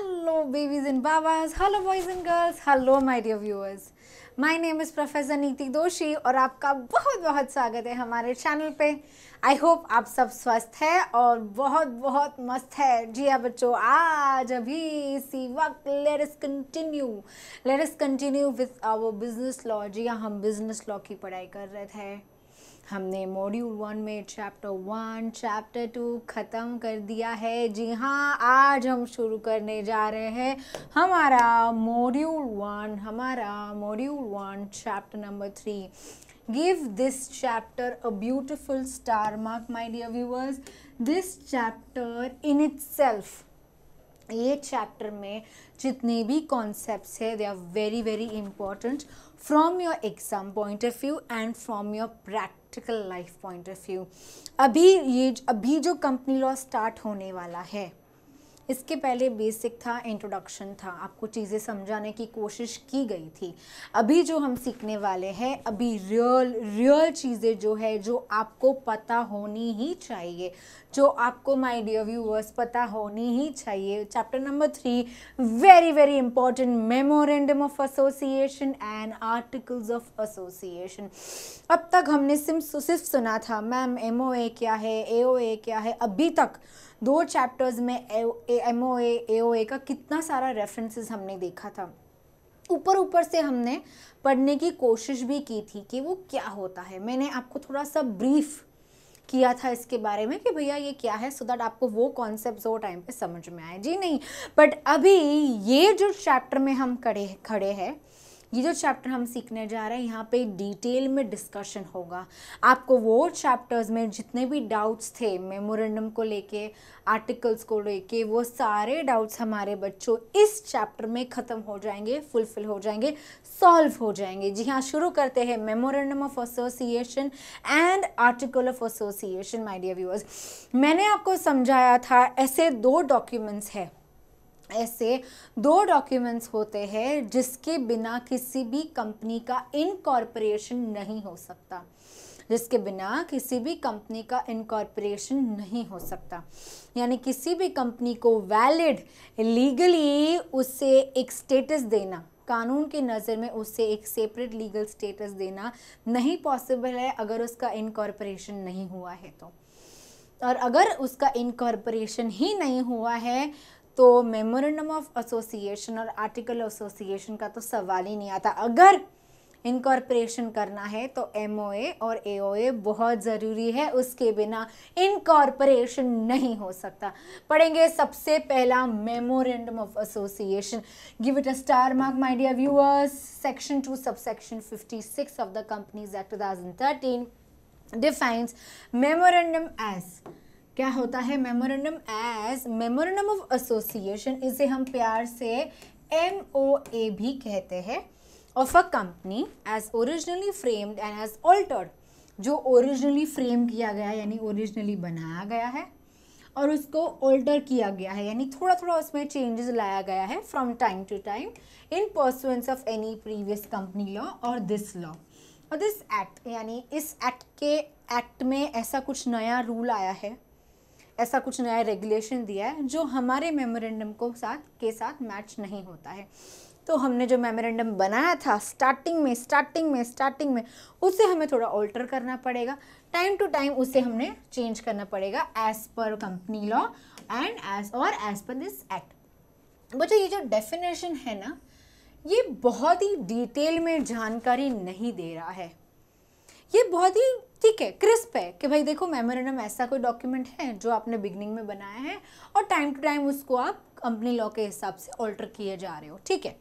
Hello babies and babas, hello boys and girls, hello my dear viewers. My name is Professor नीति दोषी और आपका बहुत बहुत स्वागत है हमारे चैनल पे आई होप आप सब स्वस्थ है और बहुत बहुत मस्त है जी हाँ बच्चों आज अभी इसी वक्त let's continue let's continue with our business law जी हाँ हम बिजनेस लॉ की पढ़ाई कर रहे थे हमने मॉड्यूल वन में चैप्टर वन चैप्टर टू ख़त्म कर दिया है जी हाँ आज हम शुरू करने जा रहे हैं हमारा मॉड्यूल वन हमारा module one chapter number three give this chapter a beautiful star mark my dear viewers this chapter in itself ये चैप्टर में जितने भी कॉन्सेप्ट्स है they are very very important from your exam point of view and from your practical life point of view अभी ये अभी जो company law start होने वाला है इसके पहले बेसिक था इंट्रोडक्शन था आपको चीज़ें समझाने की कोशिश की गई थी अभी जो हम सीखने वाले हैं अभी रियल रियल चीज़ें जो है जो आपको पता होनी ही चाहिए जो आपको माई डियर व्यूअर्स पता होनी ही चाहिए chapter number three very very important memorandum of association and articles of association अब तक हमने सिर्फ सिर्फ सुना था मैम एम क्या है ए क्या है अभी तक दो चैप्टर्स में एम ओ ए का कितना सारा रेफरेंसेस हमने देखा था ऊपर ऊपर से हमने पढ़ने की कोशिश भी की थी कि वो क्या होता है मैंने आपको थोड़ा सा ब्रीफ किया था इसके बारे में कि भैया ये क्या है सो so दैट आपको वो कॉन्सेप्ट वो टाइम पे समझ में आए जी नहीं बट अभी ये जो चैप्टर में हम खड़े खड़े हैं ये जो चैप्टर हम सीखने जा रहे हैं यहाँ पे डिटेल में डिस्कशन होगा आपको वो चैप्टर्स में जितने भी डाउट्स थे मेमोरेंडम को लेके आर्टिकल्स को लेके वो सारे डाउट्स हमारे बच्चों इस चैप्टर में ख़त्म हो जाएंगे फुलफिल हो जाएंगे सॉल्व हो जाएंगे जी हाँ शुरू करते हैं memorandum of association and article of association my dear viewers मैंने आपको समझाया था ऐसे दो डॉक्यूमेंट्स है ऐसे दो डॉक्यूमेंट्स होते हैं जिसके बिना किसी भी कंपनी का इनकॉर्पोरेशन नहीं हो सकता जिसके बिना किसी भी कंपनी का इनकॉर्पोरेशन नहीं हो सकता यानी किसी भी कंपनी को वैलिड लीगली उसे एक स्टेटस देना कानून की नज़र में उससे एक सेपरेट लीगल स्टेटस देना नहीं पॉसिबल है अगर उसका इनकॉर्पोरेशन नहीं हुआ है तो और अगर उसका इनकॉर्पोरेशन ही नहीं हुआ है तो मेमोरेंडम ऑफ एसोसिएशन और आर्टिकल एसोसिएशन का तो सवाल ही नहीं आता अगर इनकॉर्पोरेशन करना है तो एम और ए बहुत ज़रूरी है उसके बिना इनकॉर्पोरेशन नहीं हो सकता पढ़ेंगे सबसे पहला memorandum of association give it a star mark my dear viewers section two sub section fifty six of the companies act two thousand thirteen defines memorandum as क्या होता है memorandum as memorandum of association इसे हम प्यार से M O ए भी कहते हैं of a company as originally framed and as altered जो ओरिजिनली फ्रेम किया गया है यानी ओरिजिनली बनाया गया है और उसको ऑल्टर किया गया है यानी थोड़ा थोड़ा उसमें चेंजेस लाया गया है from time to time in pursuance of any previous company law और दिस लॉ और दिस एक्ट यानी इस एक्ट के एक्ट में ऐसा कुछ नया रूल आया है ऐसा कुछ नया रेगुलेशन दिया है जो हमारे मेमोरेंडम को साथ के साथ मैच नहीं होता है तो हमने जो मेमोरेंडम बनाया था स्टार्टिंग में स्टार्टिंग में स्टार्टिंग में उसे हमें थोड़ा ऑल्टर करना पड़ेगा टाइम टू टाइम उसे हमने चेंज करना पड़ेगा as per company law and as और एज़ पर दिस एक्ट बच्चों ये जो डेफिनेशन है ना ये बहुत ही डिटेल में जानकारी नहीं दे रहा है ये बहुत ही ठीक है क्रिस्प है कि भाई देखो मेमोरेंडम ऐसा कोई डॉक्यूमेंट है जो आपने बिगनिंग में बनाया है और टाइम टू टाइम उसको आप कंपनी लॉ के हिसाब से ऑल्टर किए जा रहे हो ठीक है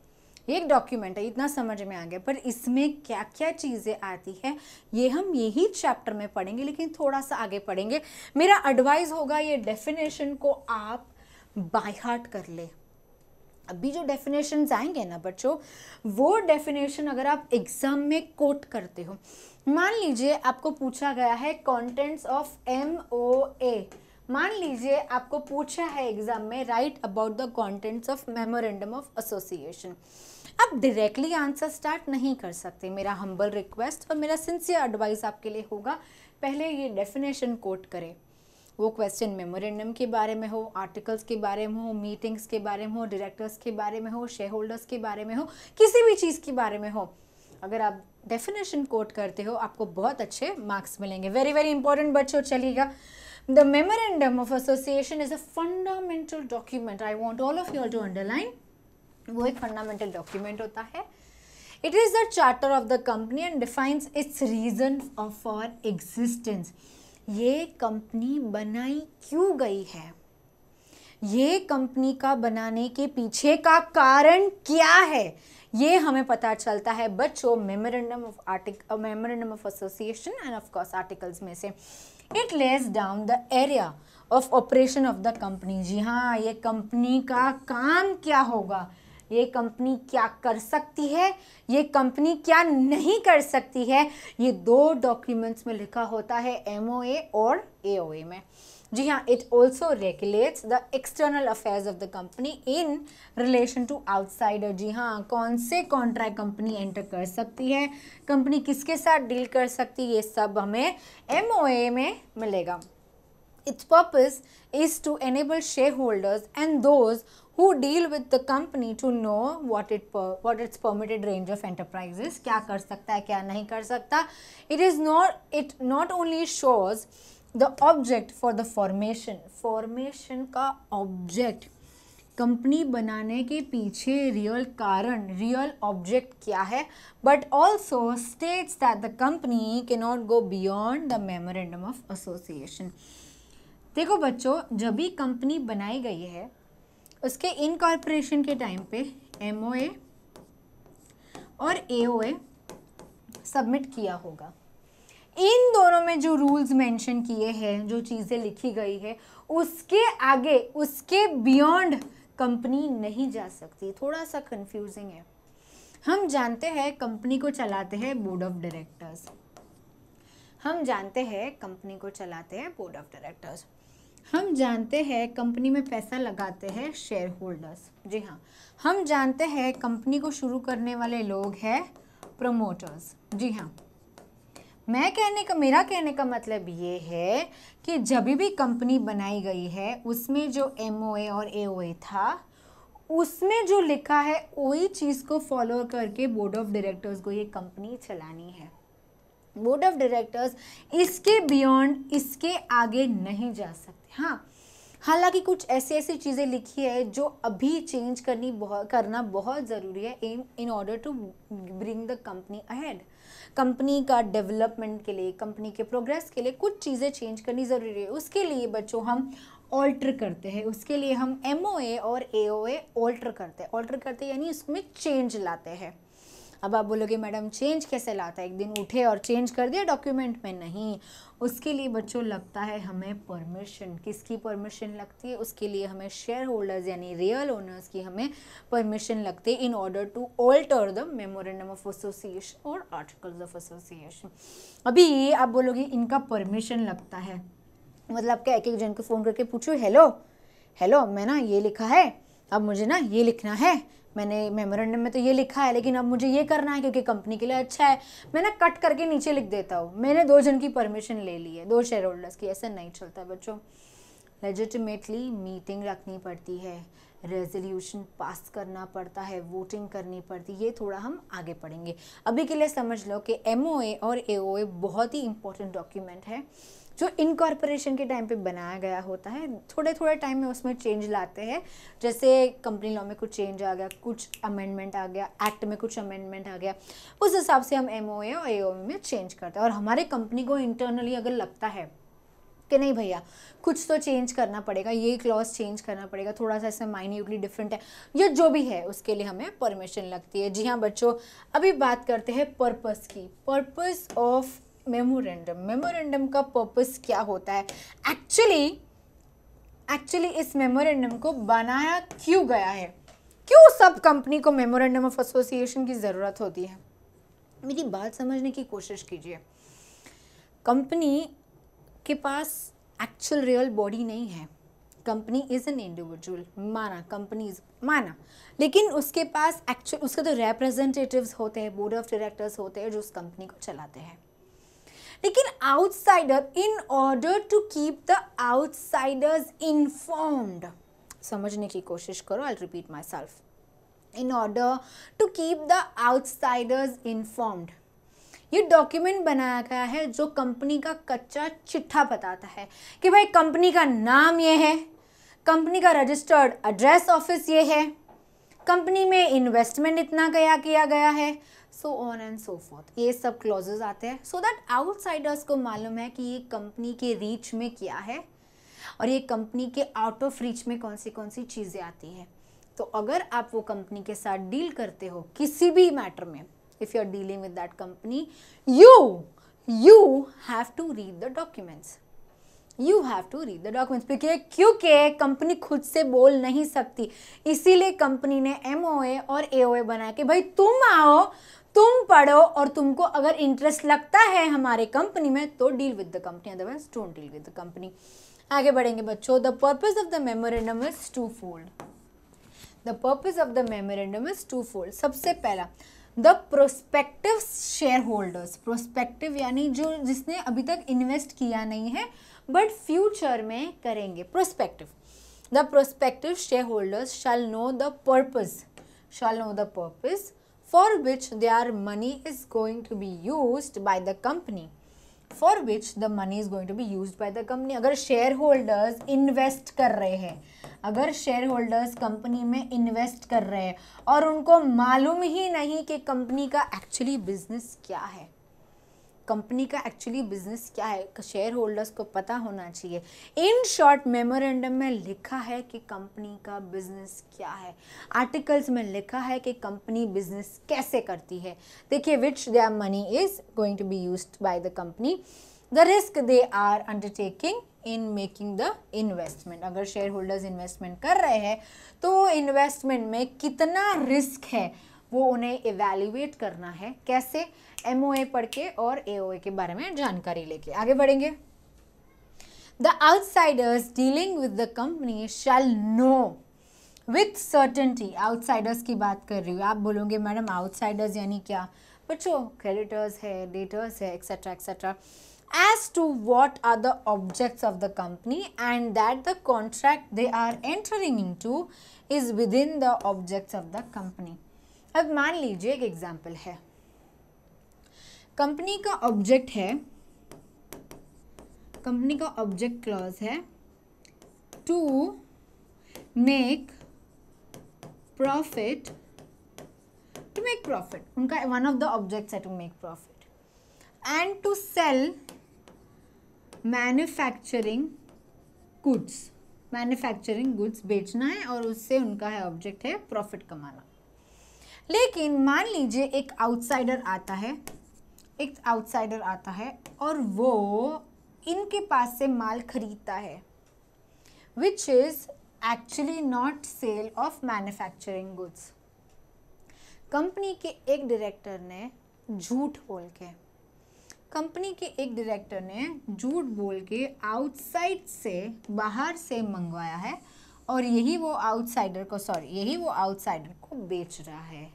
ये एक डॉक्यूमेंट है इतना समझ में आ गया पर इसमें क्या क्या चीज़ें आती है ये हम यही चैप्टर में पढ़ेंगे लेकिन थोड़ा सा आगे पढ़ेंगे मेरा एडवाइस होगा ये डेफिनेशन को आप बाई हार्ट कर ले अभी जो डेफिनेशन आएंगे ना बच्चों वो डेफिनेशन अगर आप एग्ज़ाम में कोट करते हो मान लीजिए आपको पूछा गया है contents of M O A मान लीजिए आपको पूछा है एग्जाम में right about the contents of memorandum of association आप डायरेक्टली आंसर स्टार्ट नहीं कर सकते मेरा हम्बल रिक्वेस्ट और मेरा सिंसियर एडवाइस आपके लिए होगा पहले ये डेफिनेशन कोट करें वो क्वेश्चन मेमोरेंडम के बारे में हो आर्टिकल्स के बारे में हो मीटिंग्स के बारे में हो डायरेक्टर्स के बारे में हो शेयर होल्डर्स के बारे में हो किसी भी चीज़ के बारे में हो अगर आप डेफिनेशन कोट करते हो आपको बहुत अच्छे मार्क्स मिलेंगे वेरी वेरी इंपॉर्टेंट बच्चों चलिएगा the memorandum of association is a fundamental document I want all of your to underline वो एक फंडामेंटल डॉक्यूमेंट होता है it is the charter of the company and defines its reason for existence ये company बनाई क्यों गई है ये कंपनी का बनाने के पीछे का कारण क्या है ये हमें पता चलता है बच्चों memorandum of artic memorandum of association and of course articles में से it lays down the area of operation of the company जी हाँ ये कंपनी का काम क्या होगा ये कंपनी क्या कर सकती है ये कंपनी क्या नहीं कर सकती है ये दो डॉक्यूमेंट्स में लिखा होता है एम और ए में जी हाँ it also regulates the external affairs of the company in relation to outsider जी हाँ कौन से कॉन्ट्रैक्ट कंपनी एंटर कर सकती है कंपनी किसके साथ डील कर सकती है ये सब हमें एम में मिलेगा Its purpose is to enable shareholders and those who deal with the company to know what it per, what its permitted range of enterprises kya kar sakta hai kya nahi kar sakta it is not it not only shows the object for the formation formation ka object company बनाने के पीछे real कारण real object क्या है but also states that the company के not go beyond the memorandum of association देखो बच्चों जब भी कंपनी बनाई गई है उसके इनकॉर्पोरेशन के टाइम पे एम और ए सबमिट किया होगा इन दोनों में जो रूल्स मेंशन किए हैं जो चीज़ें लिखी गई है उसके आगे उसके बियॉन्ड कंपनी नहीं जा सकती थोड़ा सा कंफ्यूजिंग है हम जानते हैं कंपनी को चलाते हैं बोर्ड ऑफ डायरेक्टर्स हम जानते हैं कंपनी को चलाते हैं बोर्ड ऑफ डायरेक्टर्स हम जानते हैं कंपनी में पैसा लगाते हैं शेयर होल्डर्स जी हाँ हम जानते हैं कंपनी को शुरू करने वाले लोग हैं प्रमोटर्स जी हाँ मैं कहने का मेरा कहने का मतलब ये है कि जब भी कंपनी बनाई गई है उसमें जो एम और ए था उसमें जो लिखा है वही चीज़ को फॉलो करके बोर्ड ऑफ डायरेक्टर्स को ये कंपनी चलानी है बोर्ड ऑफ डायरेक्टर्स इसके बियॉन्ड इसके आगे नहीं जा सकते हाँ हालांकि कुछ ऐसी ऐसी चीज़ें लिखी है जो अभी चेंज करनी बहुत करना बहुत ज़रूरी है um in order to bring the company ahead company का डेवलपमेंट के लिए कंपनी के प्रोग्रेस के लिए कुछ चीज़ें चेंज करनी ज़रूरी है उसके लिए बच्चों हम ऑल्टर करते हैं उसके लिए हम एम और ए ऑल्टर करते हैं ऑल्टर करते यानी उसमें चेंज लाते हैं अब आप बोलोगे मैडम चेंज कैसे लाता है एक दिन उठे और चेंज कर दिया डॉक्यूमेंट में नहीं उसके लिए बच्चों लगता है हमें परमिशन किसकी परमिशन लगती है उसके लिए हमें शेयर होल्डर्स यानी रियल ओनर्स की हमें परमिशन लगती है in order to alter the memorandum of association और आर्टिकल्स ऑफ एसोसिएशन अभी आप बोलोगे इनका परमिशन लगता है मतलब क्या एक एक जन को फ़ोन करके पूछो हेलो हेलो मैं ना ये लिखा है अब मुझे ना ये लिखना है मैंने मेमोरेंडम में तो ये लिखा है लेकिन अब मुझे ये करना है क्योंकि कंपनी के लिए अच्छा है मैं ना कट करके नीचे लिख देता हूँ मैंने दो जन की परमिशन ले ली है दो शेयर होल्डर्स की ऐसा नहीं चलता है बच्चों लेजिटिमेटली मीटिंग रखनी पड़ती है रेजोल्यूशन पास करना पड़ता है वोटिंग करनी पड़ती है ये थोड़ा हम आगे पढ़ेंगे अभी के लिए समझ लो कि एम और ए बहुत ही इंपॉर्टेंट डॉक्यूमेंट है जो इनकॉर्पोरेशन के टाइम पे बनाया गया होता है थोड़े थोड़े टाइम में उसमें चेंज लाते हैं जैसे कंपनी लॉ में कुछ चेंज आ गया कुछ अमेंडमेंट आ गया एक्ट में कुछ अमेंडमेंट आ गया उस हिसाब से हम एम और ए में चेंज करते हैं और हमारे कंपनी को इंटरनली अगर लगता है कि नहीं भैया कुछ तो चेंज करना पड़ेगा ये क्लॉज चेंज करना पड़ेगा थोड़ा सा इसमें माइन्यूटली डिफरेंट है या जो भी है उसके लिए हमें परमिशन लगती है जी हाँ बच्चों अभी बात करते हैं पर्पस की पर्पस ऑफ मेमोरेंडम मेमोरेंडम का पर्पस क्या होता है एक्चुअली एक्चुअली इस मेमोरेंडम को बनाया क्यों गया है क्यों सब कंपनी को मेमोरेंडम ऑफ एसोसिएशन की ज़रूरत होती है मेरी बात समझने की कोशिश कीजिए कंपनी के पास एक्चुअल रियल बॉडी नहीं है कंपनी इज़ एन इंडिविजुअल माना इज माना लेकिन उसके पास एक्चुअल उसके तो रिप्रेजेंटेटिव्स होते हैं बोर्ड ऑफ डायरेक्टर्स होते हैं जो उस कंपनी को चलाते हैं लेकिन outsider in order to keep the outsiders informed समझने की कोशिश करो I repeat myself in order to keep the outsiders informed ये डॉक्यूमेंट बनाया गया है जो कंपनी का कच्चा चिट्ठा बताता है कि भाई कंपनी का नाम ये है कंपनी का रजिस्टर्ड एड्रेस ऑफिस ये है कंपनी में इन्वेस्टमेंट इतना गया किया गया है so on and so forth ये सब क्लॉजेज आते हैं सो दैट आउटसाइडर्स को मालूम है कि ये कंपनी के रीच में क्या है और ये कंपनी के आउट ऑफ रीच में कौन सी कौन सी चीज़ें आती हैं तो अगर आप वो कंपनी के साथ डील करते हो किसी भी मैटर में if you are dealing with that company you you have to read the documents you have to read the documents क्योंकि कंपनी खुद से बोल नहीं सकती इसीलिए कंपनी ने एम और ए बना के भाई तुम आओ तुम पढ़ो और तुमको अगर इंटरेस्ट लगता है हमारे कंपनी में तो deal with the company otherwise don't deal with the company आगे बढ़ेंगे बच्चों the purpose of the memorandum is twofold the purpose of the memorandum is twofold सबसे पहला the prospective share holders prospective यानी जो जिसने अभी तक इन्वेस्ट किया नहीं है बट फ्यूचर में करेंगे prospective the prospective share holders shall know the purpose shall know the purpose for which their money is going to be used by the company for which the money is going to be use by the company अगर share holders invest कर रहे हैं अगर share holders company में invest कर रहे हैं और उनको मालूम ही नहीं कि कंपनी का एक्चुअली बिजनेस क्या है कंपनी का एक्चुअली बिजनेस क्या है शेयर होल्डर्स को पता होना चाहिए इन शॉर्ट मेमोरेंडम में लिखा है कि कंपनी का बिजनेस क्या है आर्टिकल्स में लिखा है कि कंपनी बिजनेस कैसे करती है देखिए which their money is going to be use by the company the risk they are undertaking in making the investment अगर शेयर होल्डर्स इन्वेस्टमेंट कर रहे हैं तो इन्वेस्टमेंट में कितना रिस्क है वो उन्हें इवेल्यूएट करना है कैसे एम पढ़ के और ए के बारे में जानकारी लेके आगे बढ़ेंगे the outsiders dealing with the company shall know with certainty outsiders की बात कर रही हूँ आप बोलोगे मैडम आउटसाइडर्स यानी क्या बच्चों क्रेडिटर्स है डेटर्स है etcetera etcetera to what are the objects of the company and that the contract they are entering into is within the objects of the company अब मान लीजिए एक example है कंपनी का object है company का object clause है to make profit to make profit उनका वन ऑफ द ऑब्जेक्ट्स है to make profit and to sell manufacturing goods manufacturing goods बेचना है और उससे उनका है ऑब्जेक्ट है प्रॉफिट कमाना लेकिन मान लीजिए एक आउटसाइडर आता है एक आउटसाइडर आता है और वो इनके पास से माल खरीदता है which is actually not sale of manufacturing goods company के एक डायरेक्टर ने झूठ बोल के कंपनी के एक डायरेक्टर ने झूठ बोल के आउटसाइड से बाहर से मंगवाया है और यही वो आउटसाइडर को सॉरी यही वो आउटसाइडर को बेच रहा है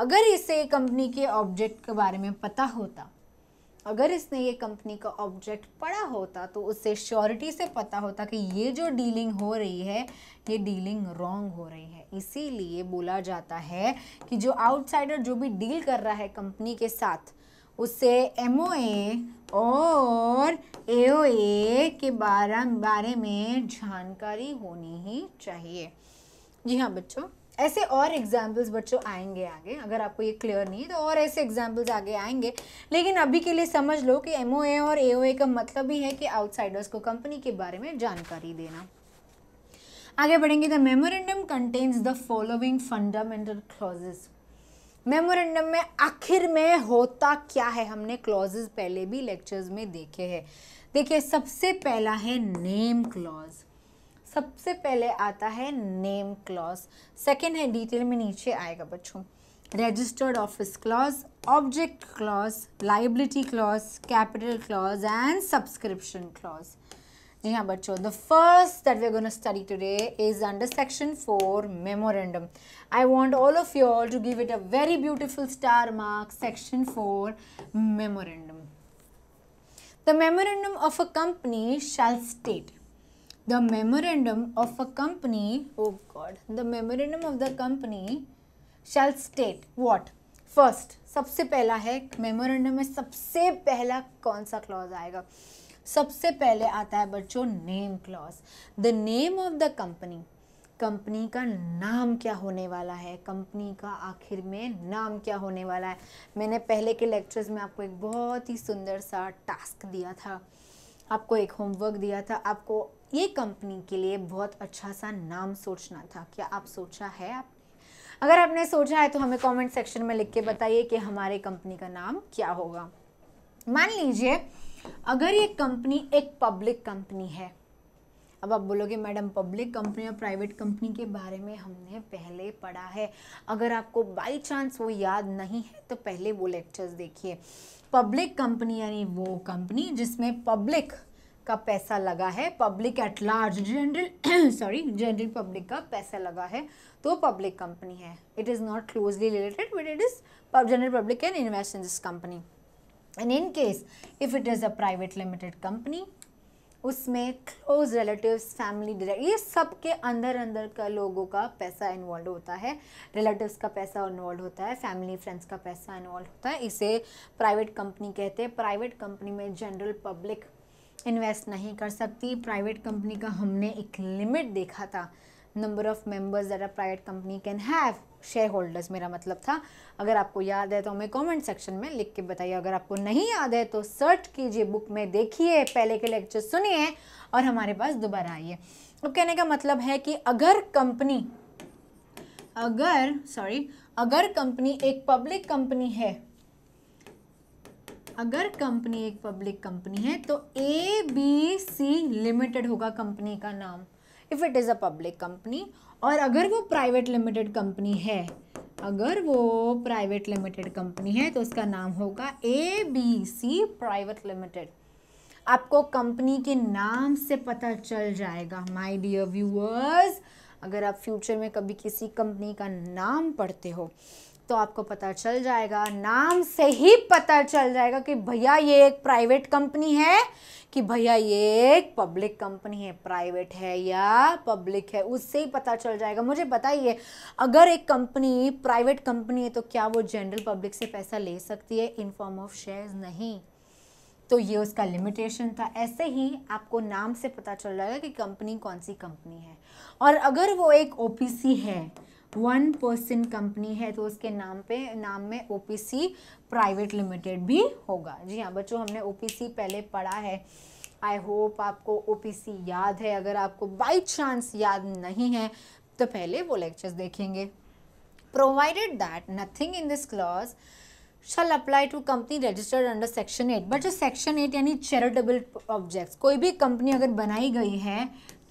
अगर इसे कंपनी के ऑब्जेक्ट के बारे में पता होता अगर इसने ये कंपनी का ऑब्जेक्ट पढ़ा होता तो उससे श्योरिटी से पता होता कि ये जो डीलिंग हो रही है ये डीलिंग रॉन्ग हो रही है इसीलिए बोला जाता है कि जो आउटसाइडर जो भी डील कर रहा है कंपनी के साथ उससे एम और ए के बारे बारे में जानकारी होनी ही चाहिए जी हाँ बच्चों ऐसे और एग्जाम्पल्स बच्चों आएंगे आगे अगर आपको ये क्लियर नहीं है तो और ऐसे एग्जाम्पल्स आगे आएंगे लेकिन अभी के लिए समझ लो कि एम और ए का मतलब ही है कि आउटसाइडर्स को कंपनी के बारे में जानकारी देना आगे बढ़ेंगे the memorandum contains the following fundamental clauses memorandum में आखिर में होता क्या है हमने क्लॉजेस पहले भी लेक्चर्स में देखे हैं देखिए सबसे पहला है नेम क्लॉज सबसे पहले आता है नेम क्लॉज सेकेंड है डिटेल में नीचे आएगा बच्चों registered office clause object clause liability clause capital clause and subscription clause जी हाँ बच्चों the first that we gonna study today is under section four memorandum I want all of your to give it a very beautiful star mark section four memorandum the memorandum of a company shall state the memorandum of a company, oh god, the memorandum of the company shall state what? First सबसे पहला है memorandum में सबसे पहला कौन सा clause आएगा सबसे पहले आता है बच्चों name clause the name of the company company का नाम क्या होने वाला है कंपनी का आखिर में नाम क्या होने वाला है मैंने पहले के लेक्चर्स में आपको एक बहुत ही सुंदर सा टास्क दिया था आपको एक होमवर्क दिया था आपको ये कंपनी के लिए बहुत अच्छा सा नाम सोचना था क्या आप सोचा है आप अगर आपने सोचा है तो हमें कमेंट सेक्शन में लिख के बताइए कि हमारे कंपनी का नाम क्या होगा मान लीजिए अगर ये कंपनी एक पब्लिक कंपनी है अब आप बोलोगे मैडम पब्लिक कंपनी और प्राइवेट कंपनी के बारे में हमने पहले पढ़ा है अगर आपको बाई चांस वो याद नहीं है तो पहले वो लेक्चर्स देखिए पब्लिक कंपनी यानी वो कंपनी जिसमें पब्लिक का पैसा लगा है public at large general sorry general public का पैसा लगा है तो पब्लिक कंपनी है it is not closely related but it is general public can invest in this company and in case if it is a private limited company उसमें close relatives family ये सब के अंदर अंदर का लोगों का पैसा इन्वॉल्व होता है रिलेटिव्स का पैसा इन्वॉल्व होता है फैमिली फ्रेंड्स का पैसा इन्वॉल्व होता है इसे प्राइवेट कंपनी कहते हैं प्राइवेट कंपनी में जनरल पब्लिक इन्वेस्ट नहीं कर सकती प्राइवेट कंपनी का हमने एक लिमिट देखा था number of members that a private company can have shareholders मेरा मतलब था अगर आपको याद है तो हमें कमेंट सेक्शन में लिख के बताइए अगर आपको नहीं याद है तो सर्च कीजिए बुक में देखिए पहले के लेक्चर सुनिए और हमारे पास दोबारा आइए अब कहने का मतलब है कि अगर कंपनी अगर सॉरी अगर कंपनी एक पब्लिक कंपनी है अगर कंपनी एक पब्लिक कंपनी है तो ए बी सी लिमिटेड होगा कंपनी का नाम if it is a public company और अगर वो प्राइवेट लिमिटेड कंपनी है अगर वो प्राइवेट लिमिटेड कंपनी है तो उसका नाम होगा A B C private limited आपको कंपनी के नाम से पता चल जाएगा माय डियर व्यूअर्स अगर आप फ्यूचर में कभी किसी कंपनी का नाम पढ़ते हो तो आपको पता चल जाएगा नाम से ही पता चल जाएगा कि भैया ये एक प्राइवेट कंपनी है कि भैया ये एक पब्लिक कंपनी है प्राइवेट है या पब्लिक है उससे ही पता चल जाएगा मुझे बताइए अगर एक कंपनी प्राइवेट कंपनी है तो क्या वो जनरल पब्लिक से पैसा ले सकती है इन फॉर्म ऑफ शेयर्स नहीं तो ये उसका लिमिटेशन था ऐसे ही आपको नाम से पता चल जाएगा कि कंपनी कौन सी कंपनी है और अगर वो एक ओ है वन परसेंट कंपनी है तो उसके नाम पे नाम में ओपीसी प्राइवेट लिमिटेड भी होगा जी हाँ बच्चों हमने ओपीसी पहले पढ़ा है आई होप आपको ओपीसी याद है अगर आपको बाई चांस याद नहीं है तो पहले वो लेक्चर्स देखेंगे provided that nothing in this clause shall apply to company registered under section eight but जो सेक्शन एट यानी चैरिटेबल ऑब्जेक्ट्स कोई भी कंपनी अगर बनाई गई है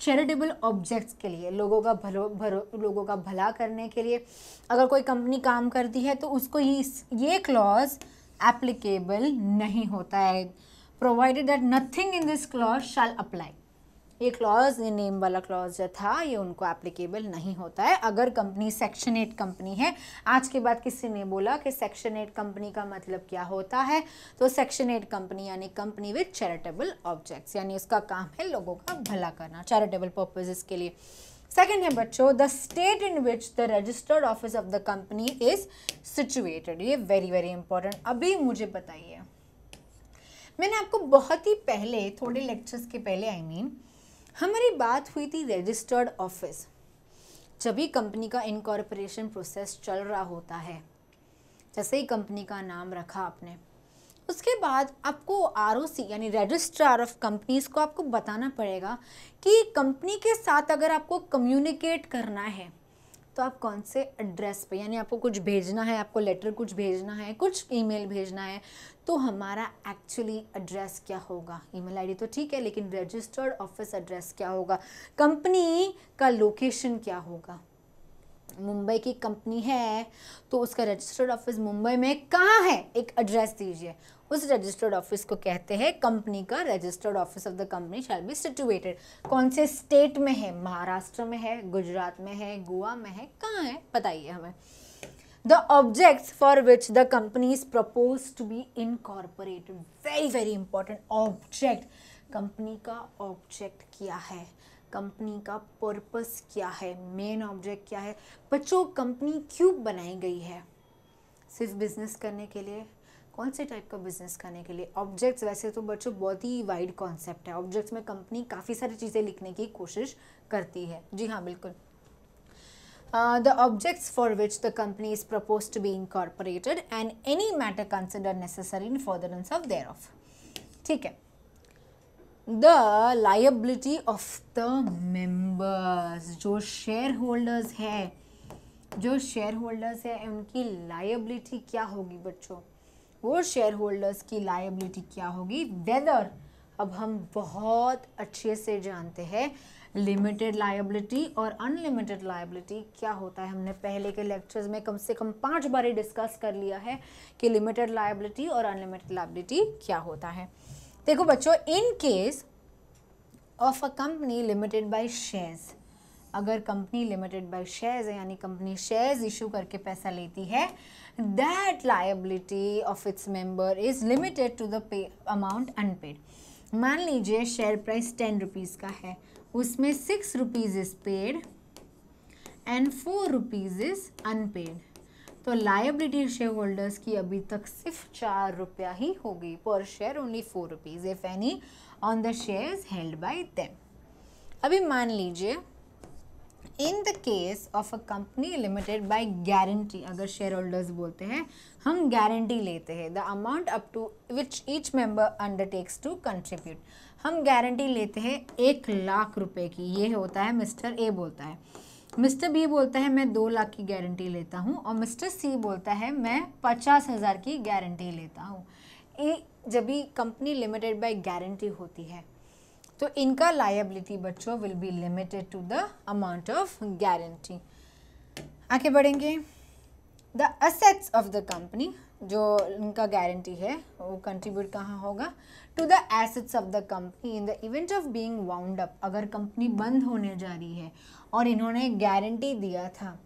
चैरिटेबल ऑब्जेक्ट्स के लिए लोगों का भलो भरो लोगों का भला करने के लिए अगर कोई कंपनी काम करती है तो उसको ये ये क्लॉज एप्लीकेबल नहीं होता है provided that nothing in this clause shall apply ये क्लॉज ये नेम वाला क्लॉज जो था ये उनको एप्लीकेबल नहीं होता है अगर कंपनी सेक्शन एट कंपनी है आज के बाद किसी ने बोला कि सेक्शन एट कंपनी का मतलब क्या होता है तो सेक्शन एट कंपनी यानी कंपनी विथ चैरिटेबल ऑब्जेक्ट्स यानी उसका काम है लोगों का भला करना चैरिटेबल पर्पजेज के लिए सेकेंड है बच्चों the state in which the registered office of the company is situated ये वेरी वेरी इंपॉर्टेंट अभी मुझे बताइए मैंने आपको बहुत ही पहले थोड़े लेक्चर्स के पहले आई I मीन mean, हमारी बात हुई थी रजिस्टर्ड ऑफिस जब भी कंपनी का इनकॉर्पोरेशन प्रोसेस चल रहा होता है जैसे ही कंपनी का नाम रखा आपने उसके बाद आपको आर यानी रजिस्ट्रार ऑफ कंपनीज को आपको बताना पड़ेगा कि कंपनी के साथ अगर आपको कम्युनिकेट करना है तो आप कौन से एड्रेस पे यानी आपको कुछ भेजना है आपको लेटर कुछ भेजना है कुछ ईमेल भेजना है तो हमारा एक्चुअली एड्रेस क्या होगा ईमेल आईडी तो ठीक है लेकिन रजिस्टर्ड ऑफिस एड्रेस क्या होगा कंपनी का लोकेशन क्या होगा मुंबई की कंपनी है तो उसका रजिस्टर्ड ऑफिस मुंबई में कहाँ है एक एड्रेस दीजिए उस रजिस्टर्ड ऑफिस को कहते हैं कंपनी का registered office of the company shall be situated कौन से स्टेट में है महाराष्ट्र में है गुजरात में है गोवा में है कहाँ है बताइए हमें the objects for which the company is propose to be incorporated very very important object company का ऑब्जेक्ट क्या है कंपनी का पर्पस क्या है मेन ऑब्जेक्ट क्या है बच्चों कंपनी क्यों बनाई गई है सिर्फ बिजनेस करने के लिए कौन से टाइप का बिजनेस करने के लिए ऑब्जेक्ट्स वैसे तो बच्चों बहुत ही वाइड कॉन्सेप्ट है ऑब्जेक्ट्स में कंपनी काफ़ी सारी चीज़ें लिखने की कोशिश करती है जी हाँ बिल्कुल the objects for which the company is propose to be and any matter consider necessary in furtherance of their of ठीक है the liability of the members जो शेयर होल्डर्स है जो शेयर होल्डर्स है उनकी लाइबिलिटी क्या होगी बच्चों वो शेयर होल्डर्स की लाइबिलिटी क्या होगी वेदर अब हम बहुत अच्छे से जानते हैं लिमिटेड लाइबिलिटी और अनलिमिटेड लाइबिलिटी क्या होता है हमने पहले के लेक्चर्स में कम से कम पांच बार डिस्कस कर लिया है कि लिमिटेड लाइबिलिटी और अनलिमिटेड लाइबिलिटी क्या होता है देखो बच्चों in case of a company limited by shares अगर कंपनी लिमिटेड बाय शेयर्स है यानी कंपनी शेयर्स इशू करके पैसा लेती है that liability of its member is limited to the pay amount unpaid मान लीजिए शेयर प्राइस टेन रुपीज़ का है उसमें six rupees is paid and four rupees is unpaid तो लाइबिलिटी शेयर होल्डर्स की अभी तक सिर्फ चार रुपया ही होगी पर share only four rupees if any on the shares held by them अभी मान लीजिए in the case of a company limited by guarantee अगर शेयर होल्डर्स बोलते हैं हम गारंटी लेते हैं the amount up to which each member undertakes to contribute हम गारंटी लेते हैं एक लाख रुपए की ये होता है मिस्टर ए बोलता है मिस्टर बी बोलता है मैं दो लाख की गारंटी लेता हूँ और मिस्टर सी बोलता है मैं पचास हज़ार की गारंटी लेता हूँ ये जब भी कंपनी लिमिटेड बाय गारंटी होती है तो इनका लायबिलिटी बच्चों will be limited to the amount of guarantee आगे बढ़ेंगे the assets of the company जो इनका गारंटी है वो कंट्रीब्यूट कहाँ होगा to the assets of the company in the event of being wound up अगर कंपनी hmm. बंद होने जा रही है और इन्होंने गारंटी दिया था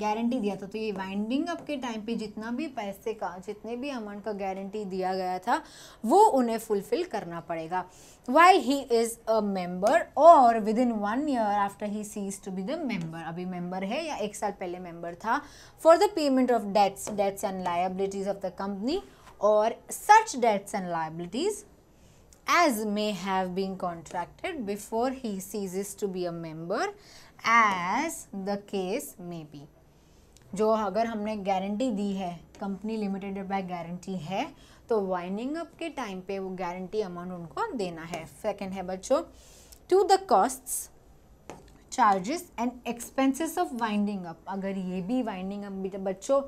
गारंटी दिया था तो ये वाइंडिंग अप के टाइम पे जितना भी पैसे का जितने भी अमाउंट का गारंटी दिया गया था वो उन्हें फुलफिल करना पड़ेगा while he is a member और within one year after he cease to be the member अभी मेंबर है या एक साल पहले मेंबर था for the payment of debts debts and liabilities of the company or such debts and liabilities as may have been contracted before he ceases to be a member as the case may be जो अगर हमने guarantee दी है company limited by guarantee है तो whining up के time पे वो guarantee amount उनको देना है सेकंड है बच्चों to the costs charges and expenses of winding up अगर ये भी वाइंडिंग अप तो बच्चों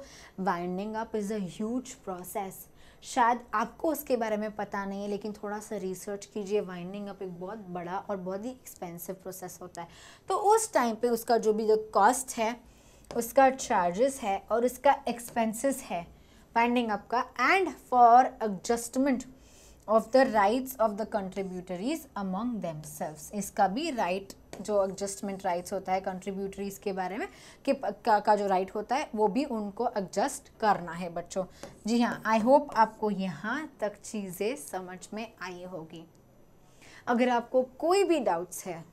winding up is a huge process शायद आपको उसके बारे में पता नहीं है लेकिन थोड़ा सा रिसर्च कीजिए वाइंडिंग अप एक बहुत बड़ा और बहुत ही एक्सपेंसिव प्रोसेस होता है तो उस टाइम पे उसका जो भी जो कॉस्ट है उसका चार्जेस है और उसका एक्सपेंसेस है वाइंडिंग अप का and for adjustment of the rights of the contributories among themselves इसका भी राइट जो एडजस्टमेंट राइट्स होता है कंट्रीब्यूटरीज के बारे में कि का, का जो राइट होता है वो भी उनको एडजस्ट करना है बच्चों जी हाँ आई होप आपको यहाँ तक चीज़ें समझ में आई होगी अगर आपको कोई भी डाउट्स है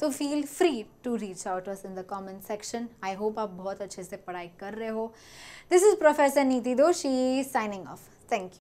तो feel free to reach out us in the comment section I hope आप बहुत अच्छे से पढ़ाई कर रहे हो दिस इज़ प्रोफेसर नीति दोषी साइनिंग ऑफ थैंक यू